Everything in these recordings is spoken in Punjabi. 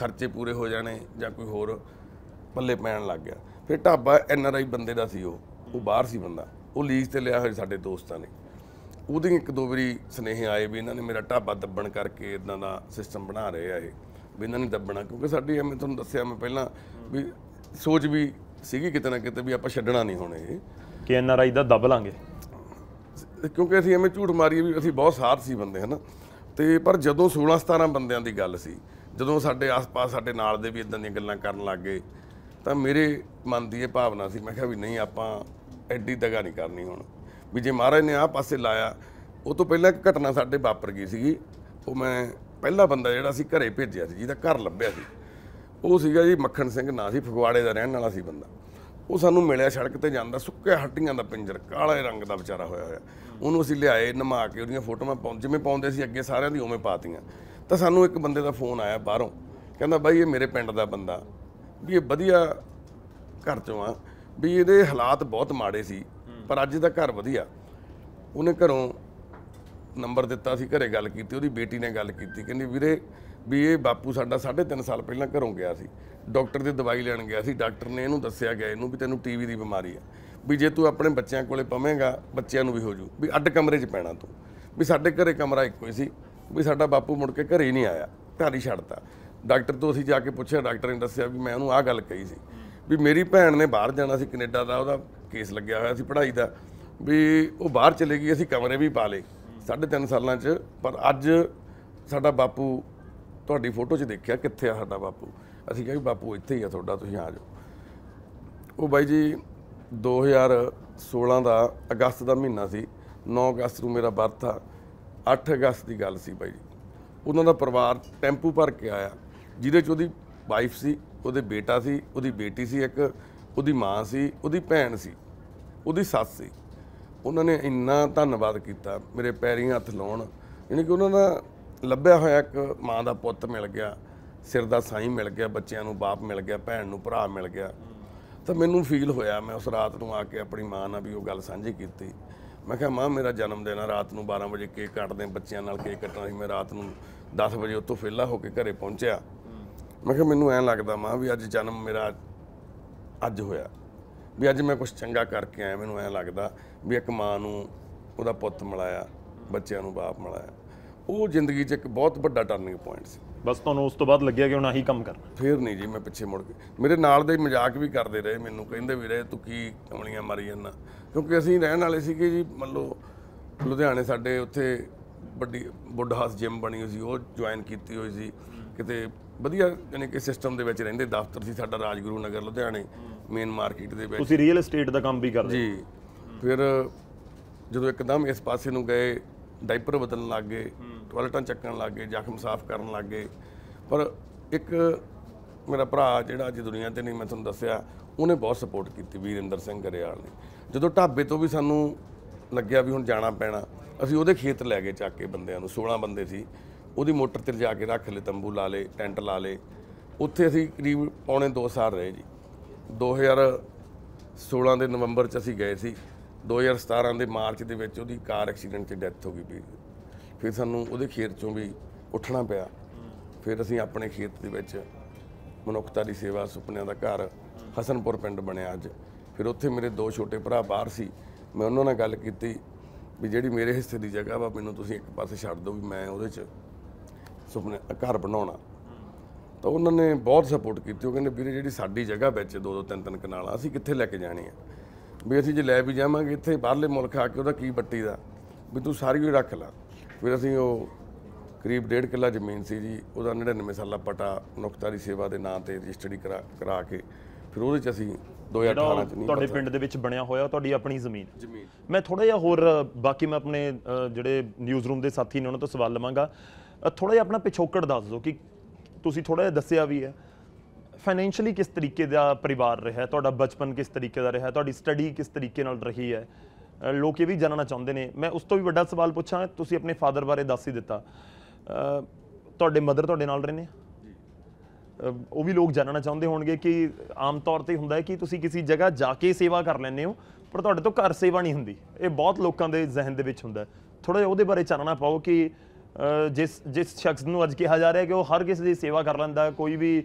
ਖਰਚੇ ਪੂਰੇ ਹੋ ਜਾਣੇ ਜਾਂ ਕੋਈ ਹੋਰ ਪੱਲੇ ਪੈਣ ਲੱਗ ਗਿਆ ਫਿਰ ਢਾਬਾ ਐਨ ਆਰ ਆਈ ਬੰਦੇ ਦਾ ਸੀ ਉਹ ਉਹ ਬਾਹਰ ਸੀ ਬੰਦਾ ਉਹ ਲੀਜ਼ ਤੇ ਲਿਆ ਹੋਇਆ ਸਾਡੇ ਦੋਸਤਾਂ ਨੇ ਉਹਦੇ ਇੱਕ ਦੋ ਵਾਰੀ ਸਨੇਹ ਆਏ ਵੀ ਇਹਨਾਂ ਨੇ ਮੇਰਾ ਢਾਬਾ ਦੱਬਣ ਕਰਕੇ ਇਦਾਂ ਦਾ ਸਿਸਟਮ ਬਣਾ ਰਹੇ ਆ ਇਹ ਵੀ ਇਹਨਾਂ ਨੇ ਦੱਬਣਾ ਕਿਉਂਕਿ ਸਾਡੀ ਐਵੇਂ ਤੁਹਾਨੂੰ ਦੱਸਿਆ ਮੈਂ ਪਹਿਲਾਂ ਵੀ ਸੋਚ ਵੀ ਸੀਗੀ ਕਿਤੇ ਨਾ ਕਿਤੇ ਵੀ ਆਪਾਂ ਛੱਡਣਾ ਨਹੀਂ ਹੁਣ ਇਹ ਕਿ ਐਨ ਆਰ ਆਈ ਦਾ ਦੱਬ ਲਾਂਗੇ ਕਿਉਂਕਿ ਅਸੀਂ ਐਵੇਂ ਝੂਠ ਮਾਰੀਏ ਵੀ ਅਸੀਂ ਬਹੁਤ ਸਾਥ ਸੀ ਬੰਦੇ ਹਨ ਤੇ ਪਰ ਜਦੋਂ 16 17 ਬੰਦਿਆਂ ਦੀ ਗੱਲ ਸੀ ਜਦੋਂ ਸਾਡੇ ਆਸ-ਪਾਸ ਸਾਡੇ ਨਾਲ ਦੇ ਵੀ ਇਦਾਂ ਦੀਆਂ ਗੱਲਾਂ ਕਰਨ ਲੱਗ ਗਏ ਤਾਂ ਮੇਰੇ ਮਨ ਦੀ ਇਹ ਭਾਵਨਾ ਸੀ ਮੈਂ ਕਿਹਾ ਵੀ ਨਹੀਂ ਆਪਾਂ ਐਡੀ ਦਗਾ ਨਹੀਂ ਕਰਨੀ ਹੁਣ ਵੀ ਜੇ ਮਹਾਰਾਜ ਨੇ ਆਹ ਪਾਸੇ ਲਾਇਆ ਉਹ ਤੋਂ ਪਹਿਲਾਂ ਇੱਕ ਘਟਨਾ ਸਾਡੇ ਵਾਪਰ ਗਈ ਸੀਗੀ ਉਹ ਮੈਂ ਪਹਿਲਾ ਬੰਦਾ ਜਿਹੜਾ ਸੀ ਘਰੇ ਭੇਜਿਆ ਸੀ ਜਿਹਦਾ ਘਰ ਲੱਭਿਆ ਸੀ ਉਹ ਸੀਗਾ ਜੀ ਮੱਖਣ ਸਿੰਘ ਨਾਂ ਸੀ ਫਗਵਾੜੇ ਦਾ ਰਹਿਣ ਵਾਲਾ ਸੀ ਬੰਦਾ ਉਹ ਸਾਨੂੰ ਮਿਲਿਆ ਸੜਕ ਤੇ ਜਾਂਦਾ ਸੁੱਕੇ ਹੱਡੀਆਂ ਦਾ ਪਿੰਜਰ ਕਾਲੇ ਰੰਗ ਦਾ ਵਿਚਾਰਾ ਹੋਇਆ ਹੋਇਆ ਉਹਨੂੰ ਅਸੀਂ ਲਿਆਏ ਨਮਾ ਕੇ ਉਹਦੀਆਂ ਫੋਟੋਆਂ ਪਾਉਂ ਜਿਵੇਂ ਪਾਉਂਦੇ ਸੀ ਅੱਗੇ ਸਾਰਿਆਂ ਦੀ ਉਵੇਂ ਪਾਤੀਆਂ ਤਾਂ ਸਾਨੂੰ ਇੱਕ ਬੰਦੇ ਦਾ ਫੋਨ ਆਇਆ ਬਾਹਰੋਂ ਕਹਿੰਦਾ ਬਾਈ ਇਹ ਮੇਰੇ ਪਿੰਡ ਦਾ ਬੰਦਾ ਵੀ ਇਹ ਵਧੀਆ ਘਰ ਚੋਂ ਆ ਵੀ ਇਹਦੇ ਹਾਲਾਤ ਬਹੁਤ ਮਾੜੇ ਸੀ ਪਰ ਅੱਜ ਦਾ ਘਰ ਵਧੀਆ ਉਹਨੇ ਘਰੋਂ ਨੰਬਰ ਦਿੱਤਾ ਸੀ ਘਰੇ ਗੱਲ ਕੀਤੀ ਉਹਦੀ ਬੇਟੀ ਨੇ ਗੱਲ ਕੀਤੀ ਕਹਿੰਦੀ ਵੀਰੇ ਵੀ ਇਹ ਬਾਪੂ ਸਾਡਾ 3.5 ਸਾਲ ਪਹਿਲਾਂ ਘਰੋਂ ਗਿਆ ਸੀ ਡਾਕਟਰ ਦੀ ਦਵਾਈ ਲੈਣ ਗਿਆ ਸੀ ਡਾਕਟਰ ਨੇ ਇਹਨੂੰ ਦੱਸਿਆ ਗਿਆ ਇਹਨੂੰ ਵੀ ਤੈਨੂੰ ਟੀਵੀ ਦੀ ਬਿਮਾਰੀ ਆ ਵੀ ਜੇ ਤੂੰ ਆਪਣੇ ਬੱਚਿਆਂ ਕੋਲੇ ਪਵੇਂਗਾ ਬੱਚਿਆਂ ਨੂੰ ਵੀ ਹੋ ਜੂ ਵੀ ਅੱਡ ਕਮਰੇ 'ਚ ਪੈਣਾ ਤੂੰ ਵੀ ਸਾਡੇ ਘਰੇ ਕਮਰਾ ਇੱਕੋ ਹੀ ਸੀ ਵੀ ਸਾਡਾ ਬਾਪੂ ਮੁੜ ਕੇ ਘਰੇ ਨਹੀਂ ਆਇਆ ਘਰ ਹੀ ਛੱਡਤਾ ਡਾਕਟਰ ਤੋਂ ਅਸੀਂ ਜਾ ਕੇ ਪੁੱਛਿਆ ਡਾਕਟਰ ਨੇ ਦੱਸਿਆ ਵੀ ਮੈਂ ਉਹਨੂੰ ਆਹ ਗੱਲ ਕਹੀ ਸੀ ਵੀ ਮੇਰੀ ਭੈਣ ਨੇ ਬਾਹਰ ਜਾਣਾ ਸੀ ਕੈਨੇਡਾ ਦਾ ਉਹਦਾ ਕੇਸ ਲੱਗਿਆ ਹੋਇਆ ਸੀ ਪੜ੍ਹਾਈ ਦਾ ਵੀ ਉਹ ਬਾਹਰ ਚਲੇ ਗਈ ਅਸੀਂ ਕਮਰੇ ਵੀ ਪਾ ਲਏ 3.5 ਸਾਲਾਂ 'ਚ ਪਰ ਅੱਜ ਸਾਡਾ ਬਾਪੂ ਤੁਹਾਡੀ ਫੋਟੋ 'ਚ ਦੇਖਿਆ ਕਿੱਥੇ ਆ ਸਾਡਾ ਬਾਪੂ ਅਸੀਂ ਕਿਹਾ ਵੀ ਬਾਪੂ ਇੱਥੇ ਹੀ ਆ ਤੁਹਾਡਾ ਤੁਸੀਂ ਆ ਜਾਓ ਉਹ ਬਾਈ ਜੀ 2016 ਦਾ ਅਗਸਤ ਦਾ ਮਹੀਨਾ ਸੀ 9 ਅਗਸਤ ਨੂੰ ਮੇਰਾ ਬਰਥ ਆ 8 ਅਗਸਤ ਦੀ ਗੱਲ ਸੀ ਬਾਈ ਜੀ ਉਹਨਾਂ ਦਾ ਪਰਿਵਾਰ ਟੈਂਪੂ ਭਰ ਕੇ ਆਇਆ ਜਿਹਦੇ 'ਚ ਉਹਦੀ ਵਾਈਫ ਸੀ ਉਹਦੇ ਬੇਟਾ ਸੀ ਉਹਦੀ ਬੇਟੀ ਸੀ ਇੱਕ ਉਹਦੀ ਮਾਂ ਸੀ ਉਹਦੀ ਭੈਣ ਸੀ ਉਹਦੀ ਸੱਸ ਸੀ ਉਹਨਾਂ ਨੇ ਇੰਨਾ ਧੰਨਵਾਦ ਕੀਤਾ ਮੇਰੇ ਪੈਰੀਂ ਹੱਥ ਲਾਉਣ ਯਾਨੀ ਕਿ ਉਹਨਾਂ ਦਾ ਲੱਭਿਆ ਹੋਇਆ ਇੱਕ ਮਾਂ ਦਾ ਪੁੱਤ ਮਿਲ ਗਿਆ ਸਿਰ ਦਾ ਸਾਈਂ ਮਿਲ ਗਿਆ ਬੱਚਿਆਂ ਨੂੰ ਬਾਪ ਮਿਲ ਗਿਆ ਭੈਣ ਨੂੰ ਭਰਾ ਮਿਲ ਗਿਆ ਤਾਂ ਮੈਨੂੰ ਫੀਲ ਹੋਇਆ ਮੈਂ ਉਸ ਰਾਤ ਨੂੰ ਆ ਕੇ ਆਪਣੀ ਮਾਂ ਨਾਲ ਵੀ ਉਹ ਗੱਲ ਸਾਂਝੀ ਕੀਤੀ ਮੈਂ ਕਿਹਾ ਮਾਂ ਮੇਰਾ ਜਨਮ ਦਿਨ ਆ ਰਾਤ ਨੂੰ 12 ਵਜੇ ਕੇਕ ਕੱਟਦੇ ਬੱਚਿਆਂ ਨਾਲ ਕੇਕ ਕੱਟਣਾ ਸੀ ਮੈਂ ਰਾਤ ਨੂੰ 10 ਵਜੇ ਉੱਥੋਂ ਫੇਲਾ ਹੋ ਕੇ ਘਰੇ ਪਹੁੰਚਿਆ ਮੈਂ ਕਿਹਾ ਮੈਨੂੰ ਐਂ ਲੱਗਦਾ ਮਾਂ ਵੀ ਅੱਜ ਜਨਮ ਮੇਰਾ ਅੱਜ ਹੋਇਆ ਵੀ ਅੱਜ ਮੈਂ ਕੁਝ ਚੰਗਾ ਕਰਕੇ ਆਇਆ ਮੈਨੂੰ ਐਂ ਲੱਗਦਾ ਵੀ ਇੱਕ ਮਾਂ ਨੂੰ ਉਹਦਾ ਪੁੱਤ ਮਿਲਾਇਆ ਬੱਚਿਆਂ ਨੂੰ ਬਾਪ ਮਿਲਾਇਆ ਉਹ ਜ਼ਿੰਦਗੀ 'ਚ ਇੱਕ ਬਹੁਤ ਵੱਡਾ ਟਰਨਿੰਗ ਪੁਆਇੰਟ ਸੀ ਬਸ ਤੁਹਾਨੂੰ ਉਸ ਤੋਂ ਬਾਅਦ ਲੱਗਿਆ ਕਿ ਹੁਣ ਆਹੀ ਕੰਮ ਕਰਨਾ ਫੇਰ ਨਹੀਂ ਜੀ ਮੈਂ ਪਿੱਛੇ ਮੁੜ ਕੇ ਮੇਰੇ ਨਾਲ ਦੇ ਮਜ਼ਾਕ ਵੀ ਕਰਦੇ ਰਹੇ ਮੈਨੂੰ ਕਹਿੰਦੇ ਵੀਰੇ ਤੂੰ ਕੀ ਕਮਲੀਆਂ ਮਾਰੀ ਜਾਂਦਾ ਕਿਉਂਕਿ ਅਸੀਂ ਰਹਿਣ ਵਾਲੇ ਸੀਗੇ ਜੀ ਮੰਨ ਲਓ ਲੁਧਿਆਣੇ ਸਾਡੇ ਉੱਥੇ ਵੱਡੀ ਬੁੱਢ ਹਾਸ ਜਿਮ ਬਣੀ ਹੋਈ ਸੀ ਉਹ ਜੁਆਇਨ ਕੀਤੀ ਹੋਈ ਸੀ ਕਿਤੇ ਵਧੀਆ ਯਾਨੀ ਕਿ ਸਿਸਟਮ ਦੇ ਵਿੱਚ ਰਹਿੰਦੇ ਦਫ਼ਤਰ ਸੀ ਸਾਡਾ ਰਾਜਗੁਰੂ ਨਗਰ ਲੁਧਿਆਣੇ ਮੇਨ ਮਾਰਕੀਟ ਦੇ ਵਿੱਚ ਤੁਸੀਂ ਰੀਅਲ ਏਸਟੇਟ ਦਾ ਕੰਮ ਵੀ ਕਰਦੇ ਜੀ ਫਿਰ ਜਦੋਂ ਇੱਕਦਮ ਇਸ ਪਾਸੇ ਨੂੰ ਗਏ ਡਾਈਪਰ ਬਦਲਣ ਲੱਗ ਗਏ ਟਾਇਲਟਾਂ ਚੱਕਣ ਲੱਗ ਗਏ ਜ਼ਖਮ ਸਾਫ਼ ਕਰਨ ਲੱਗ ਗਏ ਪਰ ਇੱਕ ਮੇਰਾ ਭਰਾ ਜਿਹੜਾ ਅੱਜ ਦੁਨੀਆ ਤੇ ਨਹੀਂ ਮੈਂ ਤੁਹਾਨੂੰ ਦੱਸਿਆ ਉਹਨੇ ਬਹੁਤ ਸਪੋਰਟ ਕੀਤੀ ਵੀਰਿੰਦਰ ਸਿੰਘ ਗਰੇਵਾਲ ਨੇ ਜਦੋਂ ਢਾਬੇ ਤੋਂ ਵੀ ਸਾਨੂੰ ਲੱਗਿਆ ਵੀ ਹੁਣ ਜਾਣਾ ਪੈਣਾ ਅਸੀਂ ਉਹਦੇ ਖੇਤ ਲੈ ਗਏ ਚੱਕ ਕੇ ਬੰਦਿਆਂ ਨੂੰ 16 ਬੰਦੇ ਸੀ ਉਹਦੀ ਮੋਟਰ ਤੇ ਜਾ ਕੇ ਰੱਖ ਲਏ ਤੰਬੂ ਲਾ ਲਏ ਟੈਂਟ ਲਾ ਲਏ ਉੱਥੇ ਅਸੀਂ ਕਰੀਬ ਪੌਣੇ 2 ਸਾਲ ਰਹੇ ਜੀ 2016 ਦੇ ਨਵੰਬਰ ਚ ਅਸੀਂ ਗਏ ਸੀ 2017 ਦੇ ਮਾਰਚ ਦੇ ਵਿੱਚ ਉਹਦੀ ਕਾਰ ਐਕਸੀਡੈਂਟ 'ਚ ਡੈਥ ਹੋ ਗਈ ਵੀ ਫਿਰ ਸਾਨੂੰ ਉਹਦੇ ਖੇਤ ਚੋਂ ਵੀ ਉੱਠਣਾ ਪਿਆ ਫਿਰ ਅਸੀਂ ਆਪਣੇ ਖੇਤ ਦੇ ਵਿੱਚ ਮਨੁੱਖਤਾ ਦੀ ਸੇਵਾ ਸੁਪਨਿਆਂ ਦਾ ਘਰ ਹਸਨਪੁਰ ਪਿੰਡ ਬਣਿਆ ਅੱਜ ਫਿਰ ਉੱਥੇ ਮੇਰੇ ਦੋ ਛੋਟੇ ਭਰਾ ਬਾਹਰ ਸੀ ਮੈਂ ਉਹਨਾਂ ਨਾਲ ਗੱਲ ਕੀਤੀ ਵੀ ਜਿਹੜੀ ਮੇਰੇ ਹਿੱਸੇ ਦੀ ਜਗ੍ਹਾ ਵਾ ਮੈਨੂੰ ਤੁਸੀਂ ਇੱਕ ਪਾਸੇ ਛੱਡ ਦਿਓ ਵੀ ਮੈਂ ਉਹਦੇ 'ਚ ਸੁਪਨੇ ਘਰ ਬਣਾਉਣਾ ਤਾਂ ਉਹਨਾਂ ਨੇ ਬਹੁਤ ਸਪੋਰਟ ਕੀਤੀ ਉਹ ਕਹਿੰਦੇ ਵੀਰੇ ਜਿਹੜੀ ਸਾਡੀ ਜਗ੍ਹਾ ਵਿੱਚ ਦੋ ਦੋ ਤਿੰਨ ਤਿੰਨ ਕਨਾਲਾਂ ਅਸੀਂ ਕਿੱਥੇ ਲੈ ਕੇ ਜਾਣੀ ਆ ਵੀ ਅਸੀਂ ਜੇ ਲੈ ਵੀ ਜਾਵਾਂਗੇ ਇੱਥੇ ਬਾਹਰਲੇ ਮੁਲਕ ਆ ਕੇ ਉਹਦਾ ਕੀ ਬੱਟੀ ਦਾ ਵੀ ਤੂੰ ਸਾਰੀ ਹੀ ਰੱਖ ਲੈ ਫਿਰ ਅਸੀਂ ਉਹ ਕਰੀਬ ਡੇਢ ਕਿੱਲਾ ਜ਼ਮੀਨ ਸੀ ਜੀ ਉਹਦਾ 99 ਸਾਲਾ ਪਟਾ ਨੁਕਤਾਰੀ ਸੇਵਾ ਦੇ ਨਾਂ ਤੇ ਰਜਿਸਟਰੀ ਕਰਾ ਕੇ ਫਿਰ ਉਹਦੇ ਚ ਅਸੀਂ 2018 ਚ ਨਹੀਂ ਤੁਹਾਡੇ ਪਿੰਡ ਦੇ ਵਿੱਚ ਬਣਿਆ ਹੋਇਆ ਤੁਹਾਡੀ ਆਪਣੀ ਜ਼ਮੀਨ ਜ਼ਮੀਨ ਮੈਂ ਥੋੜਾ ਜਿਹਾ ਹੋਰ ਬਾਕੀ ਮੈਂ ਆਪਣੇ ਜਿਹੜੇ ਨਿਊਜ਼ ਰੂਮ ਦੇ ਸਾਥੀ ਨੇ ਉਹਨਾਂ ਤੋਂ ਸਵਾਲ ਲਵਾਂਗਾ ਥੋੜਾ ਜਿਹਾ ਆਪਣਾ ਪਿਛੋਕੜ ਦੱਸ ਦਿਓ ਕਿ ਤੁਸੀਂ ਥੋੜਾ ਜਿਹਾ ਦੱਸਿਆ ਵੀ ਹੈ ਫਾਈਨੈਂਸ਼ੀਅਲੀ ਕਿਸ ਤਰੀਕੇ ਦਾ ਪਰਿਵਾਰ ਰਿਹਾ ਤੁਹਾਡਾ ਬਚਪਨ ਕਿਸ ਤਰੀਕੇ ਦਾ ਰਿਹਾ ਤੁਹਾਡੀ ਸਟੱਡੀ ਕਿਸ ਤਰੀਕੇ ਨਾਲ ਰਹੀ ਹੈ ਲੋਕ ਇਹ ਵੀ ਜਾਣਨਾ ਚਾਹੁੰਦੇ ਨੇ ਮੈਂ ਉਸ ਤੋਂ ਵੀ ਵੱਡਾ ਸਵਾਲ ਪੁੱਛਾਂ ਤੁਸੀਂ ਆਪਣੇ ਫਾਦਰ ਬਾਰੇ ਦੱਸ ਹੀ ਦਿੱਤਾ ਤੁਹਾਡੇ ਮਦਰ ਤੁਹਾਡੇ ਨਾਲ ਰਹਿੰਦੇ ਆ ਉਹ ਵੀ ਲੋਕ ਜਾਣਨਾ ਚਾਹੁੰਦੇ ਹੋਣਗੇ ਕਿ ਆਮ ਤੌਰ ਤੇ ਹੁੰਦਾ ਹੈ ਕਿ ਤੁਸੀਂ ਕਿਸੇ ਜਗ੍ਹਾ ਜਾ ਕੇ ਸੇਵਾ ਕਰ ਲੈਂਦੇ ਹੋ ਪਰ ਤੁਹਾਡੇ ਤੋਂ ਘਰ ਸੇਵਾ ਨਹੀਂ ਹੁੰਦੀ ਇਹ ਬਹੁਤ ਲੋਕਾਂ ਦੇ ਜ਼ਿਹਨ ਦੇ ਵਿੱਚ ਹੁੰਦਾ ਥੋੜਾ ਜਿਹਾ ਉਹਦੇ ਬਾਰੇ ਚਾਨਣਾ ਪਾਓ ਕਿ ਜਿਸ ਜਿਸ ਸ਼ਖਸ ਨੂੰ ਅੱਜ ਕਿਹਾ ਜਾ ਰਿਹਾ ਕਿ ਉਹ ਹਰ ਕਿਸੇ ਦੀ ਸੇਵਾ ਕਰ ਲੈਂਦਾ ਕੋਈ ਵੀ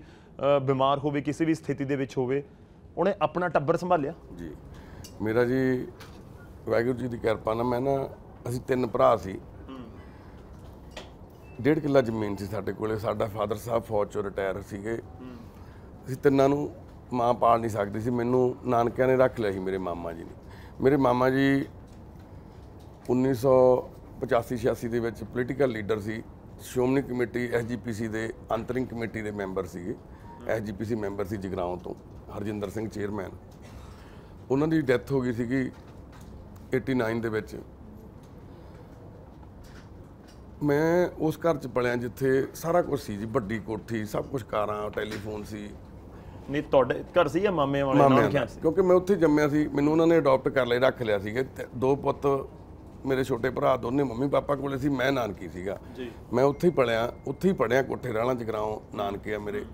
ਬਿਮਾਰ ਹੋਵੇ ਕਿਸੇ ਵੀ ਸਥਿਤੀ ਦੇ ਵਿੱਚ ਹੋਵੇ ਉਹਨੇ ਆਪਣਾ ਟੱਬਰ ਸੰਭਾਲਿਆ ਜੀ ਮੇਰਾ ਜੀ ਵੈਗੁਰੂ ਜੀ ਦੀ ਕਿਰਪਾ ਨਾਲ ਮੈਂ ਨਾ ਅਸੀਂ ਤਿੰਨ ਭਰਾ ਸੀ ਡੇਢ ਕਿੱਲਾ ਜ਼ਮੀਨ ਸੀ ਸਾਡੇ ਕੋਲੇ ਸਾਡਾ ਫਾਦਰ ਸਾਹਿਬ ਫੌਜ ਚੋਂ ਰਿਟਾਇਰ ਸੀਗੇ ਅਸੀਂ ਤਿੰਨਾਂ ਨੂੰ ਮਾਂ ਪਾਲ ਨਹੀਂ ਸਕਦੀ ਸੀ ਮੈਨੂੰ ਨਾਨਕਿਆਂ ਨੇ ਰੱਖ ਲਿਆ ਸੀ ਮੇਰੇ ਮਾਮਾ ਜੀ ਨੇ ਮੇਰੇ ਮਾਮਾ ਜੀ 1985-86 ਦੇ ਵਿੱਚ ਪੋਲੀਟੀਕਲ ਲੀਡਰ ਸੀ ਸ਼ੋਮਨੀ ਕਮੇਟੀ ਐਸਜੀਪੀਸੀ ਦੇ ਅੰਤਰਿੰਗ ਕਮੇਟੀ ਦੇ ਮੈਂਬਰ ਸੀਗੇ ਐਸਜੀਪੀਸੀ ਮੈਂਬਰ ਸੀ ਜਗਰਾਉਂ ਤੋਂ ਹਰਜਿੰਦਰ ਸਿੰਘ ਚੇਅਰਮੈਨ ਉਹਨਾਂ ਦੀ ਡੈਥ ਹੋ ਗਈ ਸੀਗੀ 89 ਦੇ ਵਿੱਚ ਮੈਂ ਉਸ ਘਰ 'ਚ ਪਲਿਆ ਜਿੱਥੇ ਸਾਰਾ ਕੁਝ ਸੀ ਜੀ ਵੱਡੀ ਕੋਠੀ ਸਭ ਕੁਝ ਕਾਰਾਂ ਟੈਲੀਫੋਨ ਸੀ ਨਹੀਂ ਤੁਹਾਡੇ ਘਰ ਸੀ ਜਾਂ ਮਾਮੇ ਵਾਲੇ ਨਾਲ ਖਿਆ ਸੀ ਕਿਉਂਕਿ ਮੈਂ ਉੱਥੇ ਜੰਮਿਆ ਸੀ ਮੈਨੂੰ ਉਹਨਾਂ ਨੇ ਅਡਾਪਟ ਕਰ ਲਿਆ ਰੱਖ ਲਿਆ ਸੀਗੇ ਦੋ ਪੁੱਤ ਮੇਰੇ ਛੋਟੇ ਭਰਾ ਦੋਨੇ ਮੰਮੀ ਪਾਪਾ ਕੋਲੇ ਸੀ ਮੈਂ ਨਾਨਕੀ ਸੀਗਾ ਜੀ ਮੈਂ ਉੱਥੇ ਹੀ ਪਲਿਆ ਉੱਥੇ ਹੀ ਪੜਿਆ ਕੋਠੇ ਰਾਲਾਂ ਜਗਰਾਉਂ ਨਾਨਕੇ ਆ ਮੇਰੇ